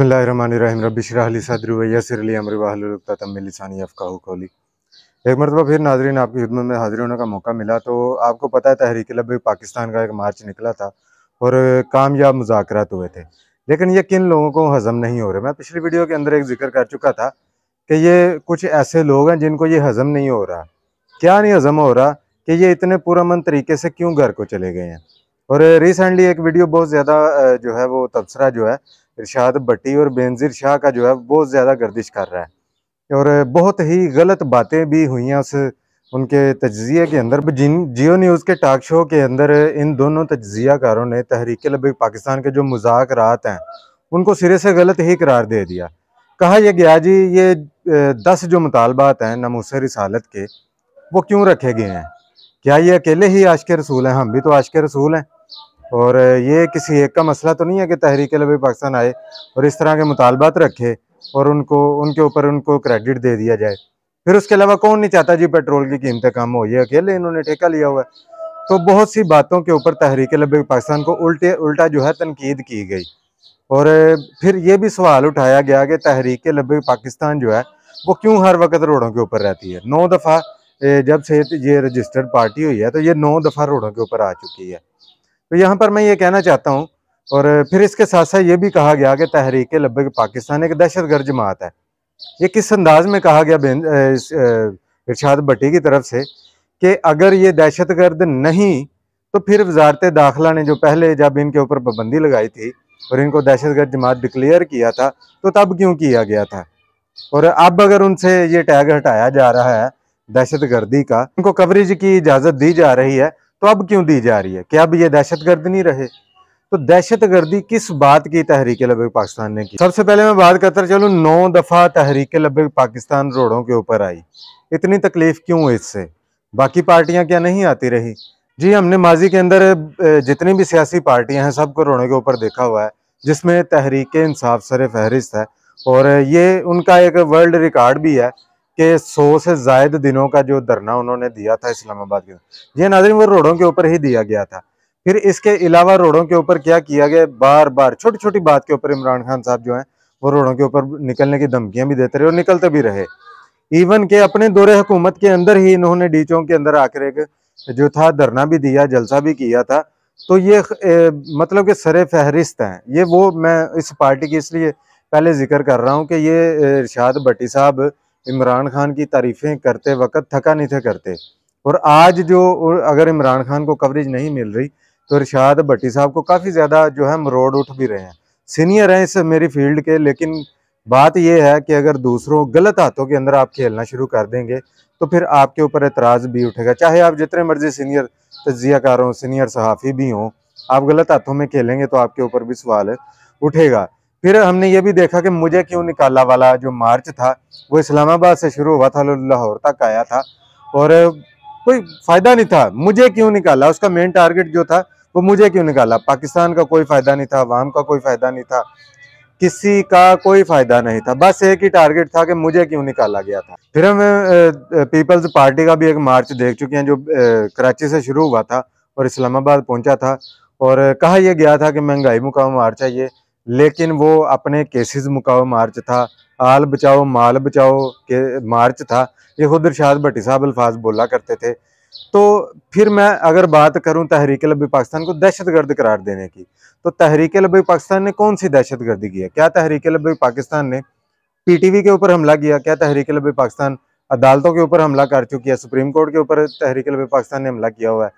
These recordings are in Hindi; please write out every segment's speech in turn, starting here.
बसमीम रबिशराली सदर वैसरली अमर तमिलसानी अफ़ाहू कोली एक मरतबा फिर नाजरीन आपकी खिदमत में हाजिर होने का मौका मिला तो आपको पता है तहरीक लब पाकिस्तान का एक मार्च निकला था और कामयाब मुजाकर हुए थे लेकिन ये किन लोगों को हज़म नहीं हो रहे मैं पिछली वीडियो के अंदर एक जिक्र कर चुका था कि ये कुछ ऐसे लोग हैं जिनको ये हज़म नहीं हो रहा क्या नहीं हज़म हो रहा कि ये इतने पुरमन तरीके से क्यों घर को चले गए हैं और रिसेंटली एक वीडियो बहुत ज़्यादा जो है वो तबसरा जो है इरशाद भट्टी और बेनजीर शाह का जो है बहुत ज़्यादा गर्दिश कर रहा है और बहुत ही गलत बातें भी हुई हैं उस उनके तजिए के अंदर जिन जियो न्यूज़ के टाक शो के अंदर इन दोनों तजियाकारों ने तहरीक लब पाकिस्तान के जो मजाक रात हैं उनको सिरे से गलत ही करार दे दिया कहा यह गया जी ये दस जो मुतालबात हैं नमूसर रसालत के वो क्यों रखे गए हैं क्या ये अकेले ही आश के रसूल हैं हम भी तो आश के रसूल हैं और ये किसी एक का मसला तो नहीं है कि तहरीक लबी पाकिस्तान आए और इस तरह के मुतालबात रखे और उनको उनके ऊपर उनको क्रेडिट दे दिया जाए फिर उसके अलावा कौन नहीं चाहता जी पेट्रोल की कीमतें कम हो ये अकेले इन्होंने ठेका लिया हुआ है तो बहुत सी बातों के ऊपर तहरीक लबी पाकिस्तान को उल्टे उल्टा जो है तनकीद की गई और फिर ये भी सवाल उठाया गया कि तहरीक लबी पाकिस्तान जो है वो क्यों हर वक्त रोडों के ऊपर रहती है नौ दफ़ा जब से ये रजिस्टर्ड पार्टी हुई है तो ये नौ दफ़ा रोडों के ऊपर आ चुकी है तो यहाँ पर मैं ये कहना चाहता हूँ और फिर इसके साथ साथ ये भी कहा गया कि तहरीक लब पाकिस्तान एक दहशत गर्द जमात है ये किस अंदाज में कहा गया इर्शाद भट्टी की तरफ से कि अगर ये दहशत गर्द नहीं तो फिर वजारत दाखिला ने जो पहले जब इनके ऊपर पाबंदी लगाई थी और इनको दहशत गर्द जमात डिक्लेयर किया था तो तब क्यों किया गया था और अब अगर उनसे ये टैग हटाया जा रहा है दहशत गर्दी का उनको कवरेज की इजाज़त दी जा रही है तो अब क्यों दी जा रही है क्या अब ये दहशत गर्द नहीं रहे तो दहशत गर्दी किस बात की तहरीक लबे पाकिस्तान ने की सबसे पहले मैं बात करता चलूँ नौ दफ़ा तहरीक लबे पाकिस्तान रोडों के ऊपर आई इतनी तकलीफ क्यों इससे बाकी पार्टियां क्या नहीं आती रही जी हमने माजी के अंदर जितनी भी सियासी पार्टियां हैं सबको रोड़ों के ऊपर देखा हुआ है जिसमें तहरीक इंसाफ सर फहरिस्त है और ये उनका एक वर्ल्ड रिकॉर्ड भी है के सौ से जायद दिनों का जो धरना उन्होंने दिया था इस्लामाबाद के ये नाजरीन वो रोडों के ऊपर ही दिया गया था फिर इसके अलावा रोडों के ऊपर क्या किया गया बार बार छोटी छोटी बात के ऊपर इमरान खान साहब जो हैं वो रोडों के ऊपर निकलने की धमकियां भी देते रहे और निकलते भी रहे इवन के अपने दौरे हुकूमत के अंदर ही इन्होंने डीचों के अंदर आकर एक जो था धरना भी दिया जलसा भी किया था तो ये ए, मतलब कि सरे फहरिस्त हैं ये वो मैं इस पार्टी की इसलिए पहले जिक्र कर रहा हूँ कि ये इर्शाद भट्टी साहब इमरान खान की तारीफ़ें करते वक्त थका नहीं थे करते और आज जो अगर इमरान खान को कवरेज नहीं मिल रही तो इर्शाद भट्टी साहब को काफ़ी ज़्यादा जो है मरोड़ उठ भी रहे हैं सीनियर हैं इस मेरी फील्ड के लेकिन बात यह है कि अगर दूसरों गलत हाथों के अंदर आप खेलना शुरू कर देंगे तो फिर आपके ऊपर एतराज़ भी उठेगा चाहे आप जितने मर्जी सीनियर तजियाकार हों सीनियर सहाफ़ी भी हों आप गलत हाथों में खेलेंगे तो आपके ऊपर भी सवाल उठेगा फिर हमने ये भी देखा कि मुझे क्यों निकाला वाला जो मार्च था वो इस्लामाबाद से शुरू हुआ था लाहौर तक आया था और कोई फ़ायदा नहीं था मुझे क्यों निकाला उसका मेन टारगेट जो था वो मुझे क्यों निकाला पाकिस्तान का कोई फ़ायदा नहीं था अवाम का कोई फ़ायदा नहीं था किसी का कोई फ़ायदा नहीं था बस एक ही टारगेट था कि मुझे क्यों निकाला गया था फिर हम पीपल्स पार्टी का भी एक मार्च देख चुके हैं जो कराची से शुरू हुआ था और इस्लामाबाद पहुंचा था और कहा यह गया था कि महंगाई मुकाम मार्च है ये लेकिन वो अपने केसेस मुकाओ मार्च था आल बचाओ माल बचाओ के मार्च था ये खुद इरशाद भट्टी साहब अल्फाज बोला करते थे तो फिर मैं अगर बात करूं तहरीक लबी पाकिस्तान को दहशत गर्द करार देने की तो तहरीक लबी पाकिस्तान ने कौन सी दहशत गर्दी की है क्या तहरीक लबी पाकिस्तान ने पीटीवी के ऊपर हमला किया क्या तहरीक लबी पाकिस्तान अदालतों के ऊपर हमला कर चुकी है सुप्रीम कोर्ट के ऊपर तहरीक लबी पाकिस्तान ने हमला किया हुआ है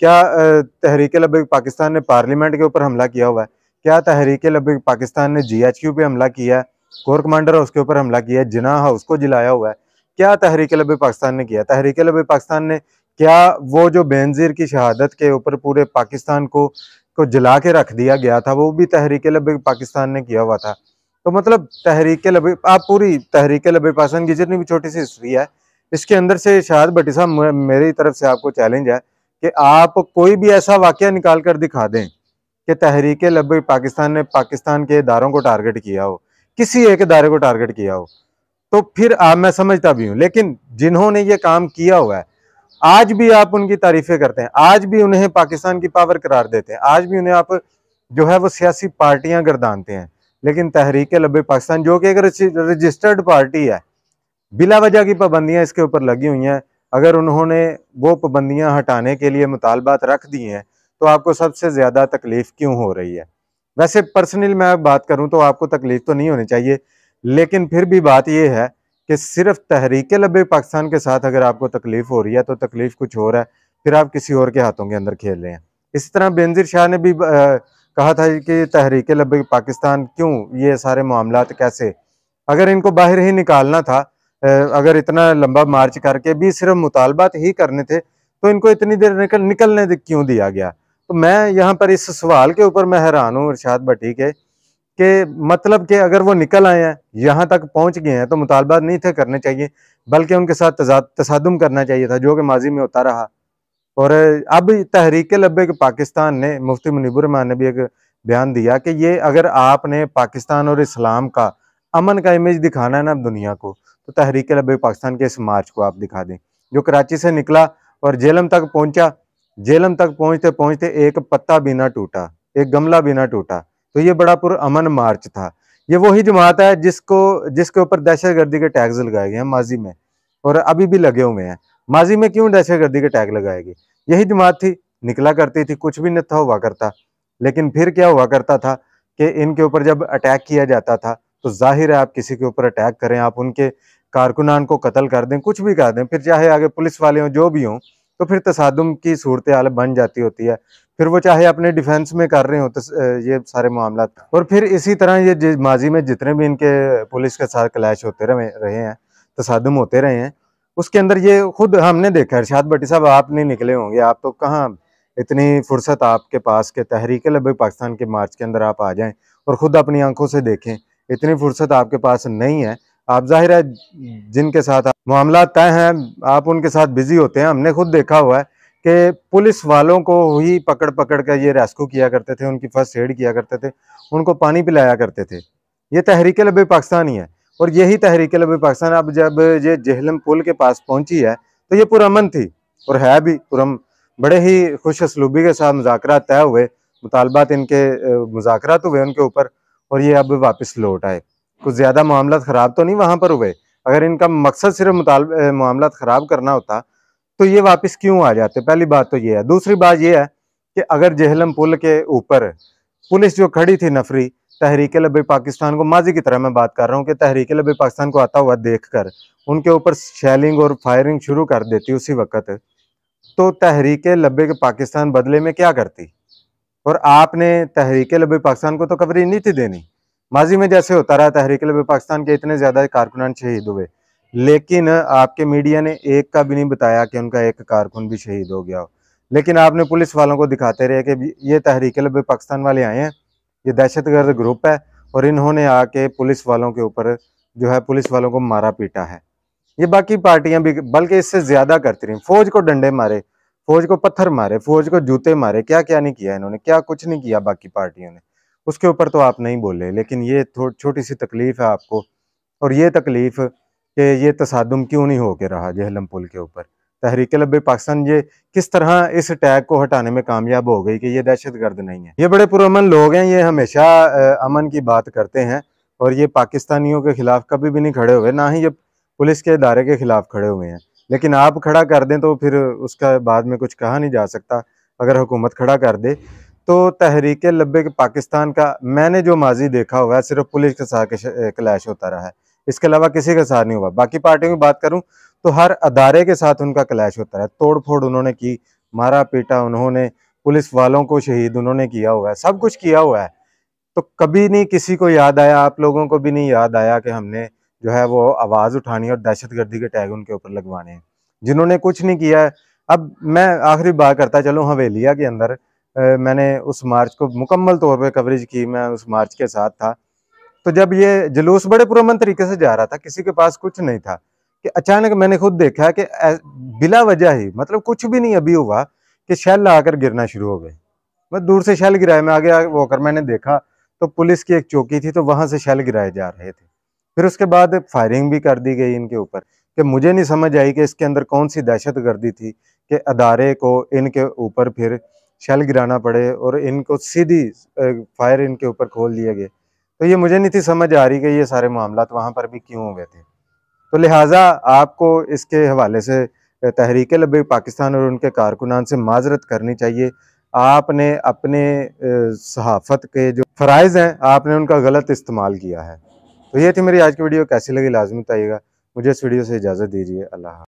क्या तहरीक लबी पाकिस्तान ने पार्लियामेंट के ऊपर हमला किया हुआ है क्या तहरीक लब पाकिस्तान ने जीएचक्यू पे हमला किया है कोर कमांडर हाउस के ऊपर हमला किया है जिना हाउस को जिलाया हुआ है क्या तहरीक लबी पाकिस्तान ने किया तहरीक लबी पाकिस्तान ने क्या वो जो बेनजीर की शहादत के ऊपर पूरे पाकिस्तान को को जला के रख दिया गया था वो भी तहरीक लबी पाकिस्तान ने किया हुआ था तो मतलब तहरीक लबी आप पूरी तहरीक लबी पाकिस्तान की जितनी भी छोटी सी हिस्ट्री है इसके अंदर से शाहद भट्टी साहब मेरी तरफ से आपको चैलेंज है कि आप कोई भी ऐसा वाक्य निकाल कर दिखा दें कि तहरीक लबी पाकिस्तान ने पाकिस्तान के इदारों को टारगेट किया हो किसी एक इदारे को टारगेट किया हो तो फिर आप मैं समझता भी हूँ लेकिन जिन्होंने ये काम किया हुआ है आज भी आप उनकी तारीफें करते हैं आज भी उन्हें पाकिस्तान की पावर करार देते हैं आज भी उन्हें आप जो है वो सियासी पार्टियां गर्दानते हैं लेकिन तहरीक लबे पाकिस्तान जो कि एक रजिस्टर्ड पार्टी है बिला वजह की पाबंदियां इसके ऊपर लगी हुई हैं अगर उन्होंने वो पाबंदियां हटाने के लिए मुतालबात रख दिए हैं तो आपको सबसे ज़्यादा तकलीफ़ क्यों हो रही है वैसे पर्सनल मैं बात करूं तो आपको तकलीफ़ तो नहीं होनी चाहिए लेकिन फिर भी बात यह है कि सिर्फ तहरीक लब पाकिस्तान के साथ अगर आपको तकलीफ़ हो रही है तो तकलीफ़ कुछ और है फिर आप किसी और के हाथों के अंदर खेल रहे हैं इसी तरह बेनजीर शाह ने भी आ, कहा था कि तहरीक लब पाकिस्तान क्यों ये सारे मामला कैसे अगर इनको बाहर ही निकालना था अगर इतना लंबा मार्च करके भी सिर्फ मुतालबात ही करने थे तो इनको इतनी देर निकल निकलने क्यों दिया गया तो मैं यहाँ पर इस सवाल के ऊपर मैं हैरान हूँ इर्शाद भट्टी के कि मतलब कि अगर वो निकल आए हैं यहाँ तक पहुँच गए हैं तो मुतालबा नहीं थे करने चाहिए बल्कि उनके साथ तसादम करना चाहिए था जो कि माजी में होता रहा और अब तहरीक लब्बे के पाकिस्तान ने मुफ्ती मुनीबरमान ने भी एक बयान दिया कि ये अगर आपने पाकिस्तान और इस्लाम का अमन का इमेज दिखाना है ना दुनिया को तो तहरीक लब्बे पाकिस्तान के इस मार्च को आप दिखा दें जो कराची से निकला और जेलम तक पहुंचा जेलम तक पहुंचते पहुंचते एक पत्ता बिना टूटा एक गमला बिना टूटा तो ये बड़ा अमन मार्च था ये वही जमात है जिसको जिसके ऊपर दहशत गर्दी के टैग्स लगाए गए हैं माजी में और अभी भी लगे हुए हैं माजी में क्यों दहशत गर्दी के टैग लगाए गए यही जमात थी निकला करती थी कुछ भी न था हुआ करता लेकिन फिर क्या हुआ करता था कि इनके ऊपर जब अटैक किया जाता था तो जाहिर है आप किसी के ऊपर अटैक करें आप उनके कारकुनान को कत्ल कर दें कुछ भी कर दें फिर चाहे आगे पुलिस वाले हों जो भी हों तो फिर तसादम की सूरत हाल बन जाती होती है फिर वो चाहे अपने डिफेंस में कर रहे हो तो ये सारे मामला और फिर इसी तरह ये माजी में जितने भी इनके पुलिस के साथ क्लैश होते रहे हैं तसादम होते रहे हैं उसके अंदर ये खुद हमने देखा अर्षाद भट्टी साहब आप नहीं निकले होंगे आप तो कहाँ इतनी फुर्सत आपके पास के तहरीक लब पाकिस्तान के मार्च के अंदर आप आ जाएं और ख़ुद अपनी आंखों से देखें इतनी फुर्सत आपके पास नहीं है आप जाहिर है जिनके साथ मामला तय हैं आप उनके साथ बिजी होते हैं हमने खुद देखा हुआ है कि पुलिस वालों को ही पकड़ पकड़ कर ये रेस्क्यू किया करते थे उनकी फर्स्ट एड किया करते थे उनको पानी पिलाया करते थे ये तहरीक लब पाकिस्तान ही है और यही तहरीक लब पाकिस्तान अब जब ये जहलम पुल के पास पहुंची है तो ये पुरमन थी और है भी पुरम बड़े ही खुश असलूबी के साथ मुजाकर तय हुए मुतालबात इनके मुजाकर हुए उनके ऊपर और ये अब वापस लौट आए कुछ ज़्यादा मामला ख़राब तो नहीं वहां पर हुए अगर इनका मकसद सिर्फ मामला ख़राब करना होता तो ये वापस क्यों आ जाते पहली बात तो ये है दूसरी बात ये है कि अगर जेहलम पुल के ऊपर पुलिस जो खड़ी थी नफरी तहरीक लब पाकिस्तान को माजी की तरह मैं बात कर रहा हूँ कि तहरीक लब पाकिस्तान को आता हुआ देख कर उनके ऊपर शेलिंग और फायरिंग शुरू कर देती उसी वक्त तो तहरीक लब्बे के पाकिस्तान बदले में क्या करती और आपने तहरीक लब पाकिस्तान को तो कवरेज नहीं थी देनी माजी में जैसे होता रहा तहरीक पाकिस्तान के इतने ज़्यादा कारकुनान शहीद हुए लेकिन आपके मीडिया ने एक का भी नहीं बताया कि उनका एक कारकुन भी शहीद हो गया हो लेकिन आपने पुलिस वालों को दिखाते रहे कि ये तहरीक पाकिस्तान वाले आए हैं ये दहशत गर्द ग्रुप है और इन्होंने आके पुलिस वालों के ऊपर जो है पुलिस वालों को मारा पीटा है ये बाकी पार्टियां भी बल्कि इससे ज़्यादा करती रही फौज को डंडे मारे फौज को पत्थर मारे फौज को जूते मारे क्या क्या नहीं किया इन्होंने क्या कुछ नहीं किया बाकी पार्टियों ने उसके ऊपर तो आप नहीं बोले लेकिन ये छोटी सी तकलीफ़ है आपको और ये तकलीफ़ कि ये तसादम क्यों नहीं होके रहा जहलम पुल के ऊपर तहरीक लब पाकिस्तान ये किस तरह इस टैग को हटाने में कामयाब हो गई कि ये दहशत गर्द नहीं है ये बड़े पुरमन लोग हैं ये हमेशा अमन की बात करते हैं और ये पाकिस्तानियों के ख़िलाफ़ कभी भी नहीं खड़े हुए ना ही ये पुलिस के इदारे के ख़िलाफ़ खड़े हुए हैं लेकिन आप खड़ा कर दें तो फिर उसका बाद में कुछ कहा नहीं जा सकता अगर हुकूमत खड़ा कर दे तो तहरीक लब्बे के पाकिस्तान का मैंने जो माजी देखा हुआ है सिर्फ पुलिस के साथ क्लैश होता रहा है इसके अलावा किसी के साथ नहीं हुआ बाकी पार्टियों की बात करूं तो हर अदारे के साथ उनका क्लैश होता रहा तोड़ फोड़ उन्होंने की मारा पीटा उन्होंने पुलिस वालों को शहीद उन्होंने किया हुआ है सब कुछ किया हुआ है तो कभी नहीं किसी को याद आया आप लोगों को भी नहीं याद आया कि हमने जो है वो आवाज़ उठानी और दहशतगर्दी के टैग उनके ऊपर लगवाने हैं जिन्होंने कुछ नहीं किया है अब मैं आखिरी बात करता चलूँ हवेलिया के अंदर मैंने उस मार्च को मुकम्मल तौर पे कवरेज की मैं उस मार्च के साथ था तो जब ये जुलूस बड़े पुरमन तरीके से जा रहा था किसी के पास कुछ नहीं था कि अचानक मैंने खुद देखा कि बिला वजह ही मतलब कुछ भी नहीं अभी हुआ कि शैल आकर गिरना शुरू हो गए मैं दूर से शैल गिराए में आगे वो होकर मैंने देखा तो पुलिस की एक चौकी थी तो वहां से शैल गिराए जा रहे थे फिर उसके बाद फायरिंग भी कर दी गई इनके ऊपर कि मुझे नहीं समझ आई कि इसके अंदर कौन सी दहशत गर्दी थी कि अदारे को इनके ऊपर फिर शल गिराना पड़े और इनको सीधी फायर इनके ऊपर खोल दिए गए तो ये मुझे नहीं थी समझ आ रही कि ये सारे मामला वहाँ पर भी क्यों हो गए थे तो लिहाजा आपको इसके हवाले से तहरीक लबे पाकिस्तान और उनके कारकुनान से माजरत करनी चाहिए आपने अपने सहाफ़त के जो फ़रज़ हैं आपने उनका गलत इस्तेमाल किया है तो ये थी मेरी आज की वीडियो कैसी लगी लाजमी बताइएगा मुझे इस वीडियो से इजाज़त दीजिए अल्लाह